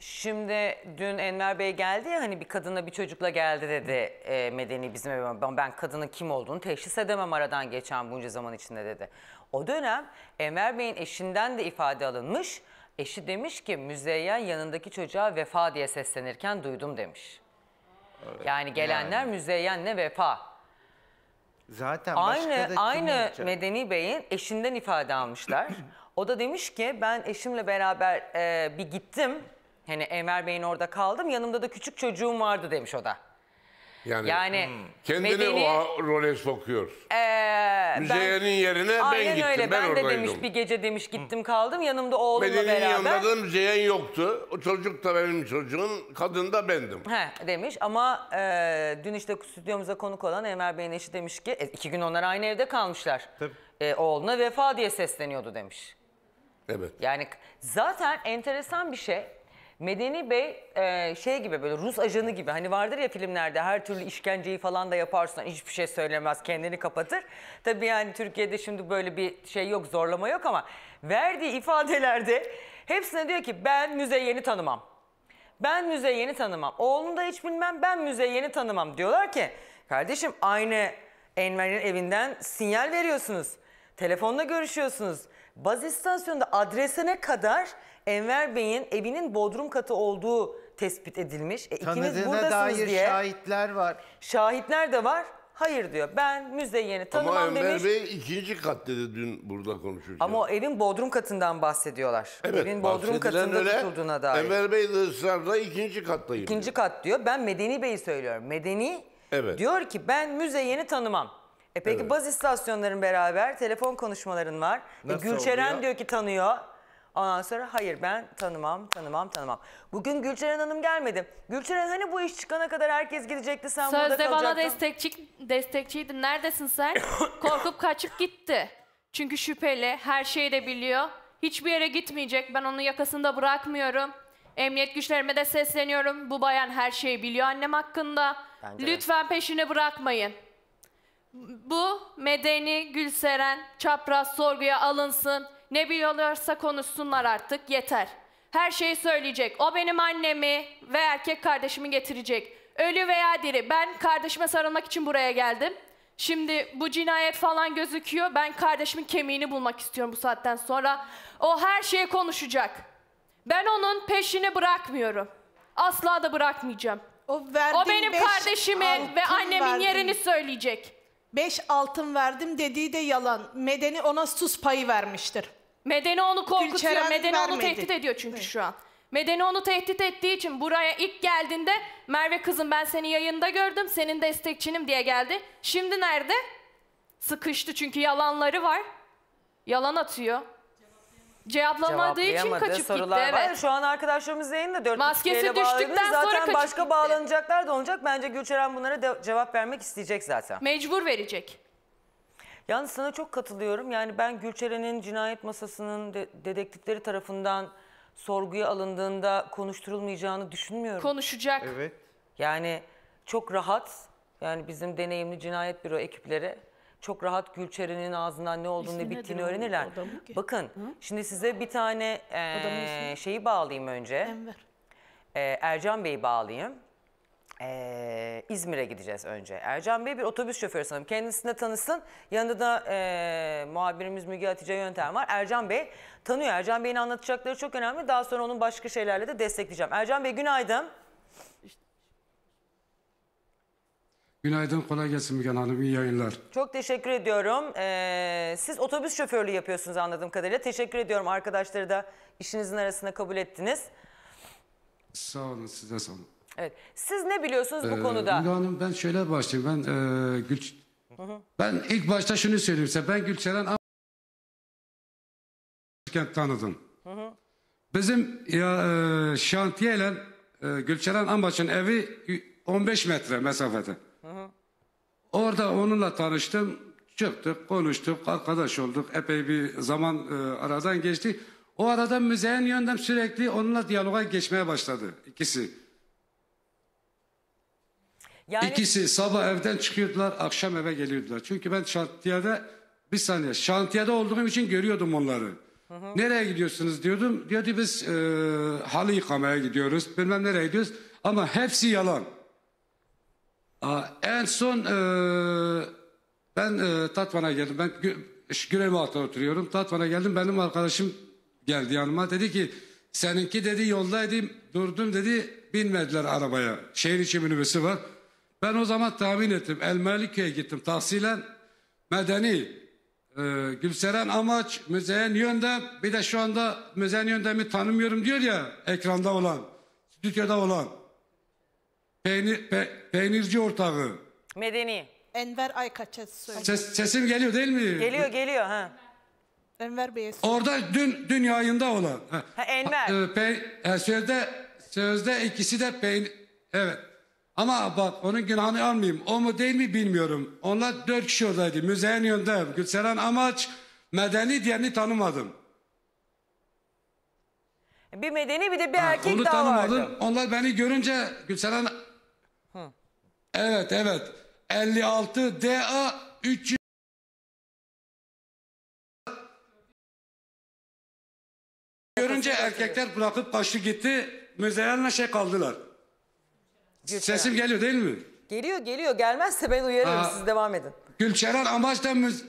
Şimdi dün Enver Bey geldi ya hani bir kadına bir çocukla geldi dedi e, Medeni bizim evime. Ben, ben kadının kim olduğunu teşhis edemem aradan geçen bunca zaman içinde dedi. O dönem Enver Bey'in eşinden de ifade alınmış. Eşi demiş ki Müzeyyen yanındaki çocuğa vefa diye seslenirken duydum demiş. Evet, yani gelenler yani. Müzeyyen'le vefa. Zaten başka aynı, da Aynı olacak? Medeni Bey'in eşinden ifade almışlar. o da demiş ki ben eşimle beraber e, bir gittim Hani Enver Bey'in orada kaldım yanımda da küçük çocuğum vardı demiş o da. Yani, Yani hmm. kendini medeni- o role sokuyor. Ee, Müzeyyen'in yerine ben gittim. öyle. Ben, Ben, de demiş bir gece demiş gittim kaldım yanımda oğlumla Medeni'nin beraber. yanında da Müzeyyen yoktu. O çocuk da benim çocuğum, kadın da bendim. He demiş ama e, dün işte stüdyomuza konuk olan Enver Bey'in eşi demiş ki e, iki gün onlar aynı evde kalmışlar. E, oğluna vefa diye sesleniyordu demiş. Evet. Yani zaten enteresan bir şey. Medeni Bey e, şey gibi böyle Rus ajanı gibi hani vardır ya filmlerde her türlü işkenceyi falan da yaparsın hiçbir şey söylemez kendini kapatır. Tabii yani Türkiye'de şimdi böyle bir şey yok zorlama yok ama verdiği ifadelerde hepsine diyor ki ben müzeyeni tanımam. Ben müzeyeni tanımam. Oğlunu da hiç bilmem ben müzeyeni tanımam. Diyorlar ki kardeşim aynı Enver'in evinden sinyal veriyorsunuz. Telefonla görüşüyorsunuz. Baz istasyonunda adresine kadar Enver Bey'in evinin bodrum katı olduğu tespit edilmiş. E, ikiniz buradasınız dair diye. şahitler var. Şahitler de var. Hayır diyor. Ben müzeyyeni tanımam Ama Ömer demiş. Bey ikinci kat dedi dün burada konuşurken. Ama o evin bodrum katından bahsediyorlar. Evet, evin bodrum katında öyle, tutulduğuna dair. Enver Bey de ısrarla ikinci kattayım. İkinci diyor. kat diyor. Ben Medeni Bey'i söylüyorum. Medeni Evet. diyor ki ben müzeyyeni tanımam. E peki evet. baz istasyonların beraber telefon konuşmaların var. E Nasıl e Gülçeren oluyor? diyor ki tanıyor. Ondan sonra hayır ben tanımam, tanımam, tanımam. Bugün Gülçeren Hanım gelmedi. Gülçeren hani bu iş çıkana kadar herkes gidecekti sen Sözde burada kalacaktın. Sözde bana destekçi, destekçiydin. Neredesin sen? Korkup kaçıp gitti. Çünkü şüpheli, her şeyi de biliyor. Hiçbir yere gitmeyecek. Ben onu yakasında bırakmıyorum. Emniyet güçlerime de sesleniyorum. Bu bayan her şeyi biliyor annem hakkında. Bence Lütfen peşini bırakmayın. Bu medeni Gülseren çapraz sorguya alınsın. Ne biliyorlarsa konuşsunlar artık yeter. Her şeyi söyleyecek. O benim annemi ve erkek kardeşimi getirecek. Ölü veya diri. Ben kardeşime sarılmak için buraya geldim. Şimdi bu cinayet falan gözüküyor. Ben kardeşimin kemiğini bulmak istiyorum bu saatten sonra. O her şeyi konuşacak. Ben onun peşini bırakmıyorum. Asla da bırakmayacağım. O, o benim kardeşimin ve annemin verdim. yerini söyleyecek. Beş altın verdim dediği de yalan. Medeni ona sus payı vermiştir. Medeni onu korkutuyor. Gülçeren Medeni onu tehdit ediyor çünkü Evet. şu an. Medeni onu tehdit ettiği için buraya ilk geldiğinde Merve kızım ben seni yayında gördüm. Senin destekçinim diye geldi. Şimdi nerede? Sıkıştı çünkü yalanları var. Yalan atıyor. Cevaplamadığı için kaçıp gitti. sorular var. Şu an arkadaşlarımız da dört Maskesi buçuk düştükten sonra Zaten kaçıp başka gitti. bağlanacaklar da olacak. Bence Gülçeren bunlara cevap vermek isteyecek zaten. Mecbur verecek. Yalnız sana çok katılıyorum. Yani ben Gülçeren'in cinayet masasının de- dedektifleri tarafından sorguya alındığında konuşturulmayacağını düşünmüyorum. Konuşacak. Evet. yani çok rahat. Yani bizim deneyimli cinayet büro ekipleri çok rahat Gülçeren'in ağzından ne olduğunu ne bittiğini öğrenirler. Adamı ki. Bakın şimdi size bir tane e, şeyi bağlayayım önce. Enver. E, Ercan Bey'i bağlayayım. E, İzmir'e gideceğiz önce. Ercan Bey bir otobüs şoförü sanırım. Kendisini de tanısın. Yanında da e, muhabirimiz Müge Hatice Yöntem var. Ercan Bey tanıyor. Ercan Bey'in anlatacakları çok önemli. Daha sonra onun başka şeylerle de destekleyeceğim. Ercan Bey günaydın. Günaydın, kolay gelsin Müge Hanım, iyi yayınlar. Çok teşekkür ediyorum. Ee, siz otobüs şoförlüğü yapıyorsunuz anladığım kadarıyla. Teşekkür ediyorum arkadaşları da işinizin arasına kabul ettiniz. Sağ olun, size sağ olun. Evet. Siz ne biliyorsunuz bu ee, konuda? Müge Hanım ben şöyle başlayayım. Ben e, Gül... Hı hı. Ben ilk başta şunu söyleyeyim size. Ben Gülçelen Kent tanıdım. Hı hı. Bizim ya, e, şantiyeyle e, Gülçeren Ambaç'ın evi 15 metre mesafede. Orada onunla tanıştım. Çıktık, konuştuk, arkadaş olduk. Epey bir zaman e, aradan geçti. O arada müzeyen yöndem sürekli onunla diyaloga geçmeye başladı. ikisi. Yani... İkisi sabah evden çıkıyordular, akşam eve geliyordular. Çünkü ben şantiyede, bir saniye, şantiyede olduğum için görüyordum onları. Hı hı. Nereye gidiyorsunuz diyordum. Diyordu biz e, halı yıkamaya gidiyoruz, bilmem nereye gidiyoruz. Ama hepsi yalan en son e, ben e, Tatvan'a geldim. Ben Gürevvat'ta oturuyorum. Tatvan'a geldim. Benim arkadaşım geldi yanıma. Dedi ki seninki dedi yoldaydım. Durdum dedi. Binmediler arabaya. Şehir içi minibüsü var. Ben o zaman tahmin ettim. Elmaliköy'e gittim tahsilen. Medeni e, Gülseren Amaç Müzeyyen Yöndem bir de şu anda Müzeyyen Yöndem'i tanımıyorum diyor ya ekranda olan, stüdyoda olan. Peynir, pe, peynirci ortağı. Medeni. Enver Aykaç'a söylüyor. Ses, sesim geliyor değil mi? Geliyor geliyor ha. Enver Bey'e söylüyor. Orada dün, dün yayında olan. Ha, ha Enver. E, pe, e, sözde, sözde ikisi de peynir. Evet. Ama bak onun günahını almayayım. O mu değil mi bilmiyorum. Onlar dört kişi oradaydı. Müzeyen yönde. Gülseren Amaç medeni diyeni tanımadım. Bir medeni bir de bir ha, erkek onu daha tanımadım. vardı. Onlar beni görünce Gülseren Evet evet. 56 DA 300 Görünce erkekler bırakıp kaçtı gitti. Müzeyyenle şey kaldılar. Sesim geliyor değil mi? Geliyor geliyor. Gelmezse ben uyarırım. Aa, Siz devam edin. Gülçeren amaçla müz...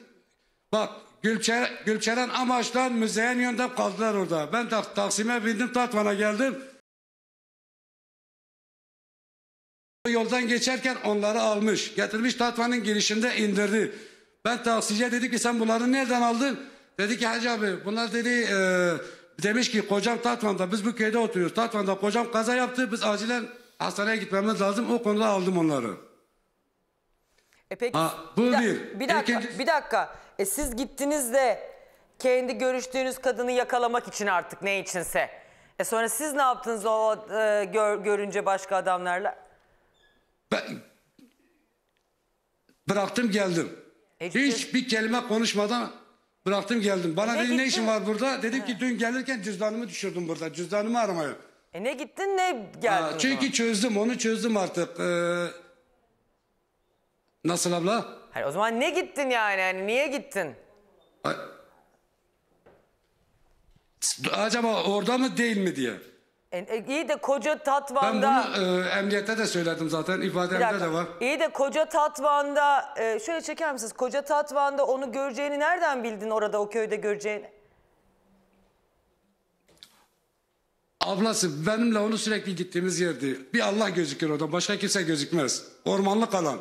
Bak Gülçer, Gülçeren amaçla müzeyen yönden kaldılar orada. Ben tak, Taksim'e bindim Tatvan'a geldim. yoldan geçerken onları almış. Getirmiş Tatvan'ın girişinde indirdi. Ben taksiciye dedim ki sen bunları nereden aldın? Dedi ki Hacı abi bunlar dedi e, demiş ki kocam Tatvan'da biz bu köyde oturuyoruz. Tatvan'da kocam kaza yaptı biz acilen hastaneye gitmemiz lazım. O konuda aldım onları. E peki, ha, bu bir, bir. bir dakika, İkinci... bir dakika. E siz gittiniz de kendi görüştüğünüz kadını yakalamak için artık ne içinse. E sonra siz ne yaptınız o e, gör, görünce başka adamlarla? bıraktım geldim. Ecdi. Hiçbir kelime konuşmadan bıraktım geldim. Bana e, ne dedi ne işin var burada? Dedim He. ki dün gelirken cüzdanımı düşürdüm burada. Cüzdanımı aramaya. E ne gittin ne geldin? Ha, çünkü çözdüm onu çözdüm artık. Ee, nasıl abla? Hayır, o zaman ne gittin yani? yani niye gittin? Ay, acaba orada mı değil mi diye. E, iyi de koca Ben tatvanda... bunu e, emniyette de söyledim zaten. Bir ifademde de var. İyi de koca tatvanda... e, şöyle çeker misiniz? Koca tatvanda onu göreceğini nereden bildin orada o köyde göreceğini? Ablası benimle onu sürekli gittiğimiz yerdi. Bir Allah gözükür oradan. Başka kimse gözükmez. Ormanlık alan.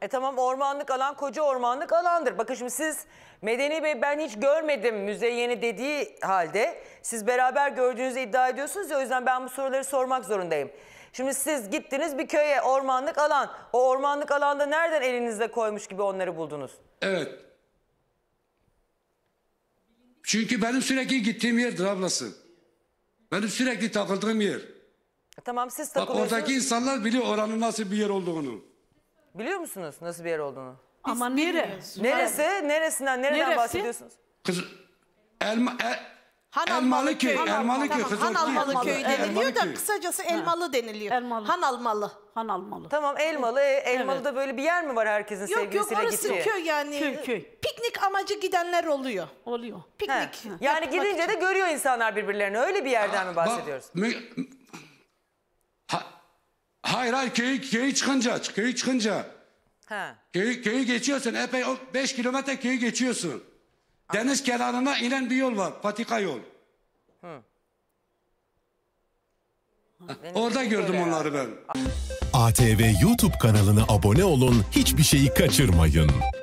E tamam ormanlık alan koca ormanlık alandır. Bakın şimdi siz Medeni Bey ben hiç görmedim müzeyyeni dediği halde siz beraber gördüğünüzü iddia ediyorsunuz ya o yüzden ben bu soruları sormak zorundayım. Şimdi siz gittiniz bir köye ormanlık alan. O ormanlık alanda nereden elinizle koymuş gibi onları buldunuz? Evet. Çünkü benim sürekli gittiğim yerdir ablası. Benim sürekli takıldığım yer. E, tamam siz Bak oradaki insanlar biliyor oranın nasıl bir yer olduğunu. Biliyor musunuz nasıl bir yer olduğunu? Ama nere? Neresi? Neresinden? Nereden Neresi? bahsediyorsunuz? Kız, elma, e, Han Elmalı köy, Elmalı, Elmalı köy. Tamam, Han Almalı köyü deniliyor da kısacası Elmalı deniliyor. Elmalı. Han Almalı. Han Almalı. Tamam Elmalı. E, elmalı da böyle bir yer mi var herkesin yok, sevgilisiyle gittiği? Yok yok orası gittiği? köy yani. Köy köy. Piknik amacı gidenler oluyor. Oluyor. Piknik. Ha. Yani Yapmak gidince için. de görüyor insanlar birbirlerini. Öyle bir yerden ha, mi bahsediyoruz? Bak, ha, hayır hayır köy köy çıkınca. köy çıkınca. Ha. Köy köyü geçiyorsun. Epey 5 kilometre köyü geçiyorsun. Deniz kenarına inen bir yol var. Patika yol. Orada gördüm onları ben. ATV YouTube kanalına abone olun, hiçbir şeyi kaçırmayın.